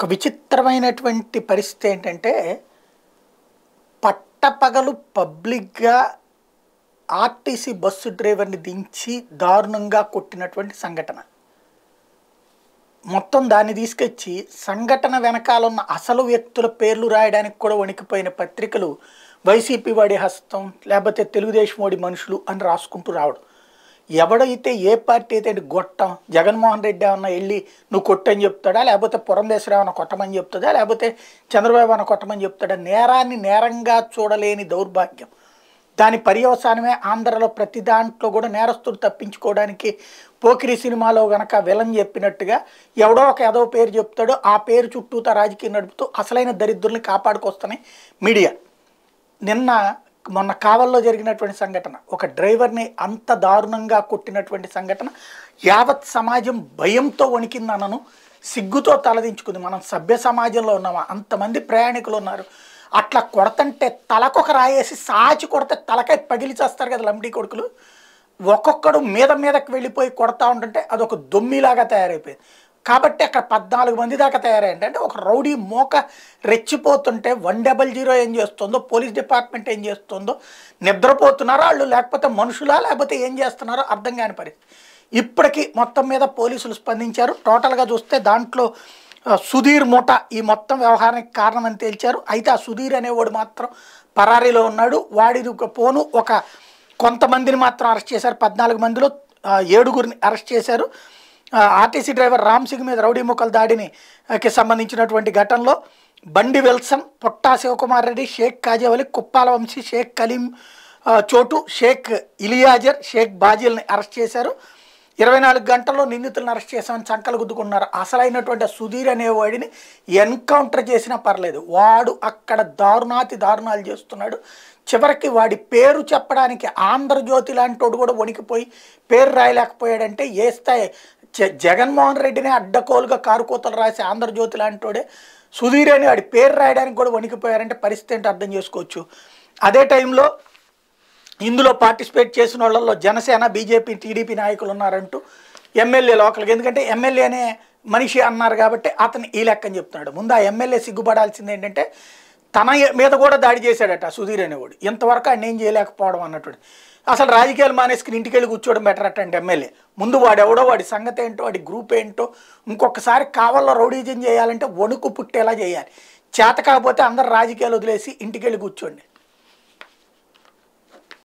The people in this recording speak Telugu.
ఒక విచిత్రమైనటువంటి పరిస్థితి ఏంటంటే పట్టపగలు పబ్లిక్గా ఆర్టీసీ బస్సు డ్రైవర్ని దించి దారుణంగా కొట్టినటువంటి సంఘటన మొత్తం దాన్ని తీసుకొచ్చి సంఘటన వెనకాలన్న అసలు వ్యక్తుల పేర్లు రాయడానికి కూడా వణికిపోయిన పత్రికలు వైసీపీ వాడి హస్తం లేకపోతే తెలుగుదేశం వాడి మనుషులు అని రాసుకుంటూ రావడం ఎవడైతే ఏ పార్టీ అయితే గొట్టం జగన్మోహన్ రెడ్డి ఏమన్నా వెళ్ళి నువ్వు కొట్టని చెప్తాడా లేకపోతే పురంధేశ్వరం ఏమైనా కొట్టమని చెప్తుందా లేకపోతే చంద్రబాబు ఏమైనా కొట్టమని చెప్తాడా నేరాన్ని నేరంగా చూడలేని దౌర్భాగ్యం దాని పర్యవసానమే ఆంధ్రలో ప్రతి దాంట్లో కూడా నేరస్తులు తప్పించుకోవడానికి పోకిరి సినిమాలో గనక విలన్ చెప్పినట్టుగా ఎవడో ఒక ఏదో పేరు చెప్తాడో ఆ పేరు చుట్టూతా రాజకీయం నడుపుతూ అసలైన దరిద్రుల్ని కాపాడుకొస్తున్నాయి మీడియా నిన్న మొన్న కావల్లో జరిగినటువంటి సంఘటన ఒక డ్రైవర్ని అంత దారుణంగా కొట్టినటువంటి సంఘటన యావత్ సమాజం భయంతో వణికిందనను సిగ్గుతో తలదించుకుంది మనం సభ్య సమాజంలో ఉన్నామా అంతమంది ప్రయాణికులు ఉన్నారు అట్లా కొడతంటే తలకొక రాయేసి సాచి కొడితే తలకై పగిలి చేస్తారు కదా లంబడి కొడుకులు ఒక్కొక్కడు మీద మీదకి వెళ్ళిపోయి కొడతా ఉంటుంటే అదొక దొమ్మిలాగా తయారైపోయింది కాబట్టి అక్కడ పద్నాలుగు మంది దాకా తయారైంది అంటే ఒక రౌడీ మోక రెచ్చిపోతుంటే వన్ డబల్ జీరో ఏం చేస్తుందో పోలీస్ డిపార్ట్మెంట్ ఏం చేస్తుందో నిద్రపోతున్నారా వాళ్ళు లేకపోతే మనుషులా లేకపోతే ఏం చేస్తున్నారో అర్థం కాని పరిస్థితి ఇప్పటికీ మొత్తం మీద పోలీసులు స్పందించారు టోటల్గా చూస్తే దాంట్లో సుధీర్ మూట ఈ మొత్తం వ్యవహారానికి కారణమని తేల్చారు అయితే ఆ సుధీర్ అనేవాడు మాత్రం పరారీలో ఉన్నాడు వాడి పోను ఒక కొంతమందిని మాత్రం అరెస్ట్ చేశారు పద్నాలుగు మందిలో ఏడుగురిని అరెస్ట్ చేశారు ఆర్టీసీ డ్రైవర్ రామ్ సింగ్ మీద రౌడీ ముక్కల దాడినికి సంబంధించినటువంటి ఘటనలో బండి వెల్సన్ పొట్టా శివకుమార్ రెడ్డి షేక్ కాజేవలి కుప్పాల వంశీ షేక్ కలీం చోటు షేక్ ఇలియాజర్ షేక్ బాజీల్ని అరెస్ట్ చేశారు ఇరవై నాలుగు గంటల్లో నిందితులను అరెస్ట్ చేశామని చంకలు గుద్దుకున్నారు అసలైనటువంటి సుధీర్ అనేవాడిని ఎన్కౌంటర్ చేసినా పర్లేదు వాడు అక్కడ దారుణాతి దారుణాలు చేస్తున్నాడు చివరికి వాడి పేరు చెప్పడానికి ఆంధ్రజ్యోతి లాంటి వాడు కూడా వణికిపోయి పేరు రాయలేకపోయాడంటే ఏ స్థాయి జ జగన్మోహన్ రెడ్డిని అడ్డకోలుగా కారుకోతలు రాసి ఆంధ్రజ్యోతి లాంటి సుధీర్ అని వాడి పేరు రాయడానికి కూడా వణికిపోయారంటే పరిస్థితి ఏంటో అర్థం చేసుకోవచ్చు అదే టైంలో ఇందులో పార్టిసిపేట్ చేసిన వాళ్ళల్లో జనసేన బీజేపీ టీడీపీ నాయకులు ఉన్నారంటూ ఎమ్మెల్యే లోకల్కి ఎందుకంటే ఎమ్మెల్యే అనే మనిషి అన్నారు కాబట్టి అతను ఈ లెక్కని చెప్తున్నాడు ముందు ఆ ఎమ్మెల్యే సిగ్గుపడాల్సింది ఏంటంటే తన మీద కూడా దాడి చేశాడట సుధీర్ అనేవాడు ఇంతవరకు ఆయన ఏం చేయలేకపోవడం అన్నట్టు అసలు రాజకీయాలు మానేసుకుని ఇంటికి వెళ్ళి కూర్చోవడం బెటర్ అట్టండి ఎమ్మెల్యే ముందు వాడు ఎవడో వాడి సంగతి ఏంటో వాడి గ్రూప్ ఏంటో ఇంకొకసారి కావాలో రౌడీజం చేయాలంటే వణుకు పుట్టేలా చేయాలి చేత కాకపోతే అందరు రాజకీయాలు వదిలేసి ఇంటికి వెళ్ళి కూర్చోండి